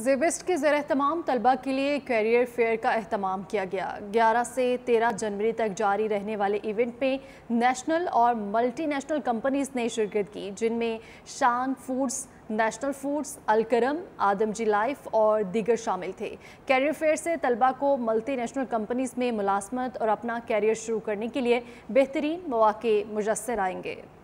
जेबिस्ट के ज़र तमाम तलबा के लिए कैरियर फेयर का अहतमाम किया गया 11 से 13 जनवरी तक जारी रहने वाले इवेंट में नेशनल और मल्टी नेशनल कंपनीज़ ने शिरकत की जिनमें Shan Foods National Foods Alkaram Adamjee Life और दीगर शामिल थे कैरियर फेयर से तलबा को मल्टी नेशनल कंपनीज़ में मुलाजमत और अपना कैरियर शुरू करने के लिए बेहतरीन मौाक़े मुजसर आएंगे